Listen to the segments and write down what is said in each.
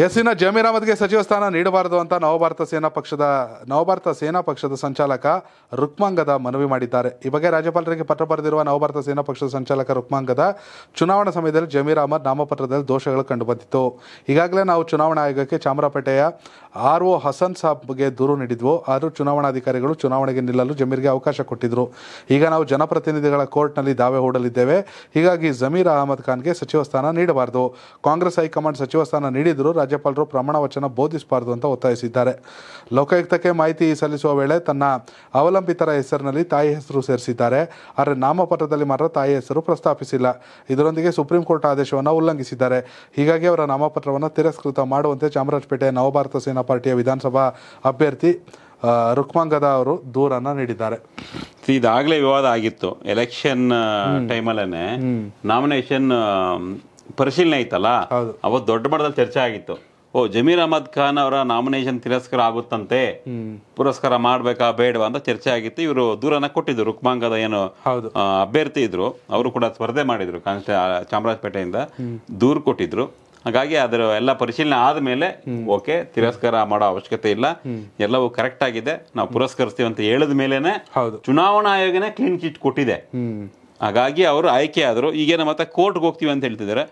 S ಇನ್ನು ಜಮೀರ್ ಅಹಮದ್ಗೆ ಸಚಿವ ಸ್ಥಾನ ನೀಡಬಾರದು ಅಂತ ನವಭಾರತ ಸೇನಾ ಪಕ್ಷದ ನವಭಾರತ ಸೇನಾ ಪಕ್ಷದ ಸಂಚಾಲಕ ರುಕ್ಮಾಂಗದ ಮನವಿ ಮಾಡಿದ್ದಾರೆ ಈ ಬಗ್ಗೆ ರಾಜ್ಯಪಾಲರಿಗೆ ಪತ್ರ ಬರೆದಿರುವ ನವಭಾರತ ಸೇನಾ ಪಕ್ಷದ ಸಂಚಾಲಕ ರುಕ್ಮಾಂಗದ ಚುನಾವಣಾ ಸಮಯದಲ್ಲಿ ಜಮೀರ್ ಅಹಮದ್ ನಾಮಪತ್ರದಲ್ಲಿ ದೋಷಗಳು ಕಂಡುಬಂದಿತ್ತು ಈಗಾಗಲೇ ನಾವು ಚುನಾವಣಾ ಆಯೋಗಕ್ಕೆ ಚಾಮರಾಪೇಟೆಯ ಆರ್ ಒ ಹಸನ್ ಸಾಬ್ಗೆ ದೂರು ನೀಡಿದ್ವು ಆದರೂ ಚುನಾವಣಾಧಿಕಾರಿಗಳು ಚುನಾವಣೆಗೆ ನಿಲ್ಲಲು ಜಮೀರ್ಗೆ ಅವಕಾಶ ಕೊಟ್ಟಿದ್ರು ಈಗ ನಾವು ಜನಪ್ರತಿನಿಧಿಗಳ ಕೋರ್ಟ್ನಲ್ಲಿ ದಾವೆ ಹೂಡಲಿದ್ದೇವೆ ಹೀಗಾಗಿ ಜಮೀರ್ ಅಹಮದ್ ಖಾನ್ಗೆ ಸಚಿವ ಸ್ಥಾನ ನೀಡಬಾರದು ಕಾಂಗ್ರೆಸ್ ಹೈಕಮಾಂಡ್ ಸಚಿವ ಸ್ಥಾನ ನೀಡಿದರೂ ರಾಜ್ಯಪಾಲರು ಪ್ರಮಾಣ ವಚನ ಬೋಧಿಸಬಾರದು ಅಂತ ಒತ್ತಾಯಿಸಿದ್ದಾರೆ ಲೋಕಾಯುಕ್ತಕ್ಕೆ ಮಾಹಿತಿ ಸಲ್ಲಿಸುವ ವೇಳೆ ತನ್ನ ಅವಲಂಬಿತರ ಹೆಸರಿನಲ್ಲಿ ತಾಯಿ ಹೆಸರು ಸೇರಿಸಿದ್ದಾರೆ ಆದರೆ ನಾಮಪತ್ರದಲ್ಲಿ ಮಾತ್ರ ತಾಯಿ ಹೆಸರು ಪ್ರಸ್ತಾಪಿಸಿಲ್ಲ ಇದರೊಂದಿಗೆ ಸುಪ್ರೀಂ ಕೋರ್ಟ್ ಆದೇಶವನ್ನು ಉಲ್ಲಂಘಿಸಿದ್ದಾರೆ ಹೀಗಾಗಿ ಅವರ ನಾಮಪತ್ರವನ್ನು ತಿರಸ್ಕೃತ ಮಾಡುವಂತೆ ಚಾಮರಾಜಪೇಟೆ ನವಭಾರತ ಸೇನಾ ಪಾರ್ಟಿಯ ವಿಧಾನಸಭಾ ಅಭ್ಯರ್ಥಿ ರುಕ್ಮಾಂಗದ ಅವರು ದೂರನ್ನು ನೀಡಿದ್ದಾರೆ ಇದಾಗಲೇ ವಿವಾದ ಆಗಿತ್ತು ಎಲೆಕ್ಷನ್ ಟೈಮಲ್ಲೇ ನಾಮಿನೇಷನ್ ಪರಿಶೀಲನೆ ಐತಲ್ಲ ಅವತ್ತು ದೊಡ್ಡ ಮಟ್ಟದಲ್ಲಿ ಚರ್ಚೆ ಆಗಿತ್ತು ಓ ಜಮೀರ್ ಅಹಮದ್ ಖಾನ್ ಅವರ ನಾಮಿನೇಷನ್ ತಿರಸ್ಕಾರ ಆಗುತ್ತಂತೆ ಪುರಸ್ಕಾರ ಮಾಡ್ಬೇಕಾ ಬೇಡವಾ ಅಂತ ಚರ್ಚೆ ಆಗಿತ್ತು ಇವರು ದೂರನ ಕೊಟ್ಟಿದ್ರು ರುಕ್ಮಾಂಗದ ಏನು ಅಭ್ಯರ್ಥಿ ಇದ್ರು ಅವರು ಕೂಡ ಸ್ಪರ್ಧೆ ಮಾಡಿದ್ರು ಕಾನ್ಸ್ಟೇ ಚಾಮರಾಜಪೇಟೆಯಿಂದ ದೂರ ಕೊಟ್ಟಿದ್ರು ಹಾಗಾಗಿ ಅದರ ಎಲ್ಲ ಪರಿಶೀಲನೆ ಆದ್ಮೇಲೆ ಓಕೆ ತಿರಸ್ಕಾರ ಮಾಡೋ ಅವಶ್ಯಕತೆ ಇಲ್ಲ ಎಲ್ಲವೂ ಕರೆಕ್ಟ್ ಆಗಿದೆ ನಾವು ಪುರಸ್ಕರಿಸ್ತೀವಿ ಅಂತ ಹೇಳಿದ ಹೌದು ಚುನಾವಣಾ ಆಯೋಗನೇ ಕ್ಲೀನ್ ಚಿಟ್ ಕೊಟ್ಟಿದೆ ಹಾಗಾಗಿ ಅವರು ಆಯ್ಕೆ ಆದರು ಈಗೇನ ಮತ್ತೆ ಕೋರ್ಟ್ಗೆ ಹೋಗ್ತೀವಿ ಅಂತ ಹೇಳ್ತಿದ್ದಾರೆ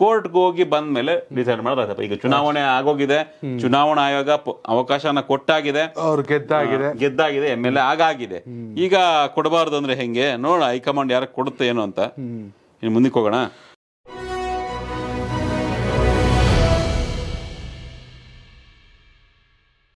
ಕೋರ್ಟ್ಗೆ ಹೋಗಿ ಬಂದ ಮೇಲೆ ಡಿಸೈಡ್ ಮಾಡೋದಾಗಪ್ಪ ಈಗ ಚುನಾವಣೆ ಆಗೋಗಿದೆ ಚುನಾವಣಾ ಆಯೋಗ ಅವಕಾಶನ ಕೊಟ್ಟಾಗಿದೆ ಗೆದ್ದಾಗಿದೆ ಗೆದ್ದಾಗಿದೆ ಎಮ್ ಎಲ್ ಎ ಆಗಾಗಿದೆ ಈಗ ಕೊಡಬಾರ್ದು ಅಂದ್ರೆ ಹೆಂಗೆ ನೋಡ ಹೈಕಮಾಂಡ್ ಯಾರು ಕೊಡುತ್ತೆ ಏನು ಅಂತ ಇನ್ನು ಮುಂದಕ್ಕೆ ಹೋಗೋಣ